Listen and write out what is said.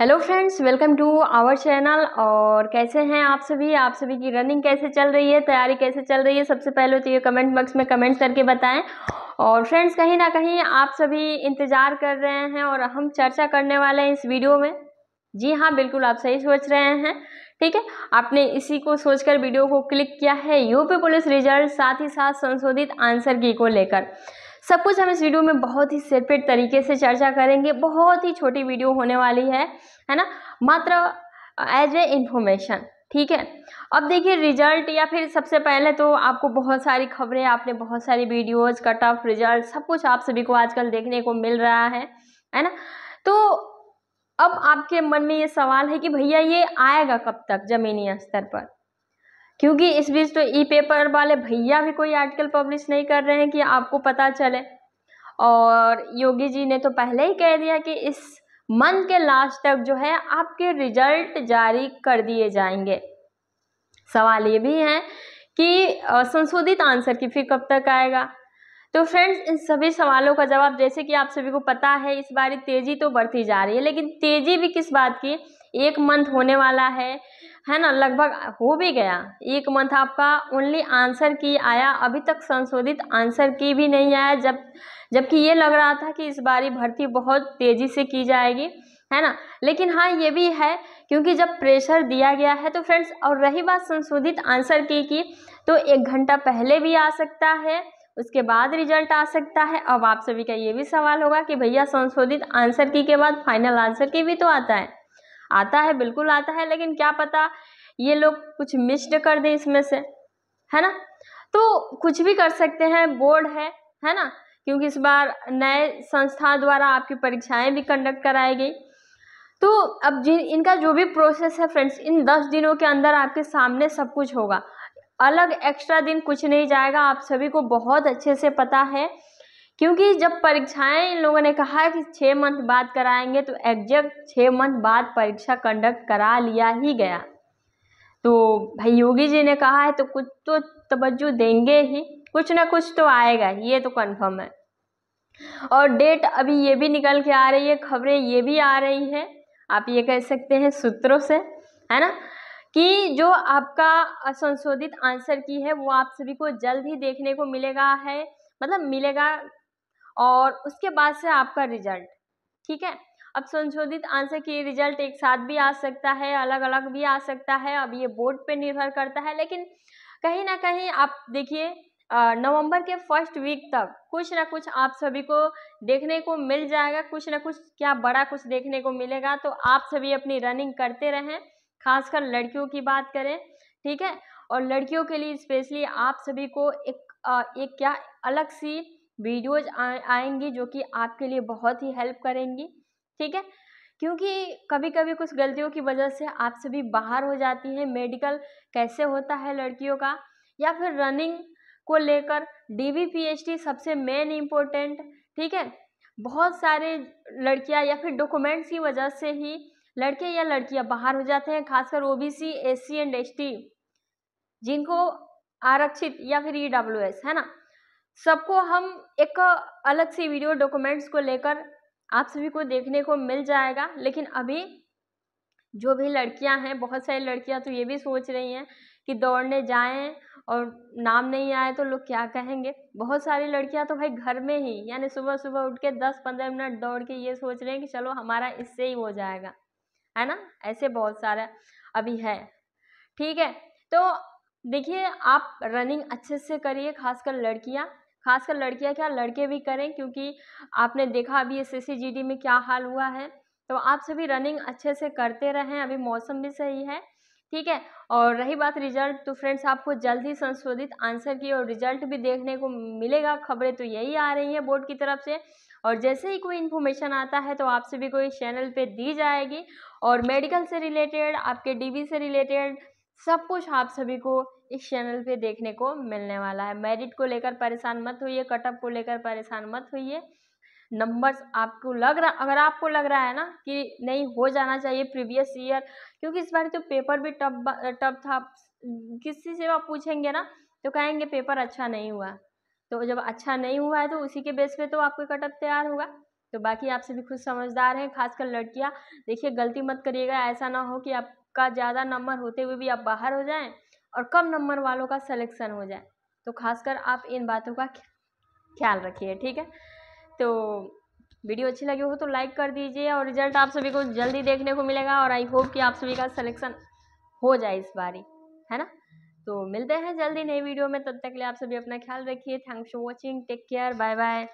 hello friends welcome to our channel और कैसे हैं आप सभी आप सभी की रनिंग कैसे चल रही है तैयारी कैसे चल रही है सबसे पहले तो ये कमेंट बॉक्स में कमेंट करके बताएं और फ्रेंड्स कहीं ना कहीं आप सभी इंतज़ार कर रहे हैं और हम चर्चा करने वाले हैं इस वीडियो में जी हाँ बिल्कुल आप सही सोच रहे हैं ठीक है आपने इसी को सोचकर वीडियो को क्लिक किया है यूपी पुलिस रिजल्ट साथ ही साथ संशोधित आंसर की को लेकर सब कुछ हम इस वीडियो में बहुत ही सेपरेट तरीके से चर्चा करेंगे बहुत ही छोटी वीडियो होने वाली है है ना मात्र एज ए इन्फॉर्मेशन ठीक है अब देखिए रिजल्ट या फिर सबसे पहले तो आपको बहुत सारी खबरें आपने बहुत सारी वीडियोज़ कट ऑफ रिजल्ट सब कुछ आप सभी को आजकल देखने को मिल रहा है है ना तो अब आपके मन में ये सवाल है कि भैया ये आएगा कब तक ज़मीनी स्तर पर क्योंकि इस बीच तो ई पेपर वाले भैया भी कोई आर्टिकल पब्लिश नहीं कर रहे हैं कि आपको पता चले और योगी जी ने तो पहले ही कह दिया कि इस मंथ के लास्ट तक जो है आपके रिजल्ट जारी कर दिए जाएंगे सवाल ये भी है कि संशोधित आंसर की फिर कब तक आएगा तो फ्रेंड्स इन सभी सवालों का जवाब जैसे कि आप सभी को पता है इस बार तेज़ी तो बढ़ती जा रही है लेकिन तेज़ी भी किस बात की एक मंथ होने वाला है है ना लगभग हो भी गया एक मंथ आपका ओनली आंसर की आया अभी तक संशोधित आंसर की भी नहीं आया जब जबकि ये लग रहा था कि इस बारी भर्ती बहुत तेज़ी से की जाएगी है ना लेकिन हाँ ये भी है क्योंकि जब प्रेशर दिया गया है तो फ्रेंड्स और रही बात संशोधित आंसर की की तो एक घंटा पहले भी आ सकता है उसके बाद रिजल्ट आ सकता है अब आप सभी का ये भी सवाल होगा कि भैया संशोधित आंसर की के बाद फाइनल आंसर की भी तो आता है आता है बिल्कुल आता है लेकिन क्या पता ये लोग कुछ मिस्ड कर दें इसमें से है ना तो कुछ भी कर सकते हैं बोर्ड है है ना क्योंकि इस बार नए संस्था द्वारा आपकी परीक्षाएं भी कंडक्ट कराई गई तो अब जिन इनका जो भी प्रोसेस है फ्रेंड्स इन दस दिनों के अंदर आपके सामने सब कुछ होगा अलग एक्स्ट्रा दिन कुछ नहीं जाएगा आप सभी को बहुत अच्छे से पता है क्योंकि जब परीक्षाएं इन लोगों ने कहा कि छः मंथ बाद कराएंगे तो एग्जैक्ट छः मंथ बाद परीक्षा कंडक्ट करा लिया ही गया तो भाई योगी जी ने कहा है तो कुछ तो तवज्जो देंगे ही कुछ ना कुछ तो आएगा ये तो कन्फर्म है और डेट अभी ये भी निकल के आ रही है खबरें ये भी आ रही हैं आप ये कह सकते हैं सूत्रों से है ना कि जो आपका संशोधित आंसर की है वो आप सभी को जल्द ही देखने को मिलेगा है मतलब मिलेगा और उसके बाद से आपका रिजल्ट ठीक है अब संशोधित आंसर की रिजल्ट एक साथ भी आ सकता है अलग अलग भी आ सकता है अब ये बोर्ड पे निर्भर करता है लेकिन कहीं ना कहीं आप देखिए नवंबर के फर्स्ट वीक तक कुछ ना कुछ आप सभी को देखने को मिल जाएगा कुछ ना कुछ क्या बड़ा कुछ देखने को मिलेगा तो आप सभी अपनी रनिंग करते रहें खासकर लड़कियों की बात करें ठीक है और लड़कियों के लिए स्पेशली आप सभी को एक एक क्या अलग सी वीडियोज आएंगी जो कि आपके लिए बहुत ही हेल्प करेंगी ठीक है क्योंकि कभी कभी कुछ गलतियों की वजह से आपसे भी बाहर हो जाती है मेडिकल कैसे होता है लड़कियों का या फिर रनिंग को लेकर D V P H D सबसे मेन इम्पोर्टेंट ठीक है बहुत सारे लड़कियां या फिर डॉक्यूमेंट्स की वजह से ही लड़के या लड़कियां बाहर हो जाते हैं खासकर O B C S C and S T जिनको आरक्षित या फिर ई डब्ल्यू एस है ना सबको हम एक अलग से वीडियो डॉक्यूमेंट्स को लेकर आप सभी को देखने को मिल जाएगा लेकिन अभी जो भी लड़कियां हैं बहुत सारी लड़कियां तो ये भी सोच रही हैं कि दौड़ने जाएं और नाम नहीं आए तो लोग क्या कहेंगे बहुत सारी लड़कियां तो भाई घर में ही यानी सुबह सुबह उठ के दस पंद्रह मिनट दौड़ के ये सोच रहे हैं कि चलो हमारा इससे ही हो जाएगा है ना ऐसे बहुत सारा अभी है ठीक है तो देखिए आप रनिंग अच्छे से करिए खासकर लड़कियाँ खासकर लड़कियां क्या लड़के भी करें क्योंकि आपने देखा अभी एस एस में क्या हाल हुआ है तो आप सभी रनिंग अच्छे से करते रहें अभी मौसम भी सही है ठीक है और रही बात रिजल्ट तो फ्रेंड्स आपको जल्द ही संशोधित आंसर की और रिजल्ट भी देखने को मिलेगा खबरें तो यही आ रही हैं बोर्ड की तरफ से और जैसे ही कोई इन्फॉर्मेशन आता है तो आपसे भी कोई चैनल पे दी जाएगी और मेडिकल से रिलेटेड आपके डीबी से रिलेटेड सब कुछ आप सभी को इस चैनल पे देखने को मिलने वाला है मेरिट को लेकर परेशान मत होइए कटअप को लेकर परेशान मत होइए नंबर्स आपको लग रहा अगर आपको लग रहा है ना कि नहीं हो जाना चाहिए प्रीवियस ईयर क्योंकि इस बार तो पेपर भी टप टफ था किसी से आप पूछेंगे ना तो कहेंगे पेपर अच्छा नहीं हुआ तो जब अच्छा नहीं हुआ है तो उसी के बेस पे तो आपको कटअप तैयार होगा तो बाकी आप सभी खुद समझदार हैं खासकर लड़कियाँ देखिए गलती मत करिएगा ऐसा ना हो कि आपका ज़्यादा नंबर होते हुए भी आप बाहर हो जाएं और कम नंबर वालों का सिलेक्शन हो जाए तो खासकर आप इन बातों का ख्याल रखिए ठीक है तो वीडियो अच्छी लगी हो तो लाइक कर दीजिए और रिजल्ट आप सभी को जल्दी देखने को मिलेगा और आई होप कि आप सभी का सिलेक्शन हो जाए इस बारी है ना तो मिलते हैं जल्दी नई वीडियो में तब तक के लिए आप सभी अपना ख्याल रखिए thanks for watching take care bye bye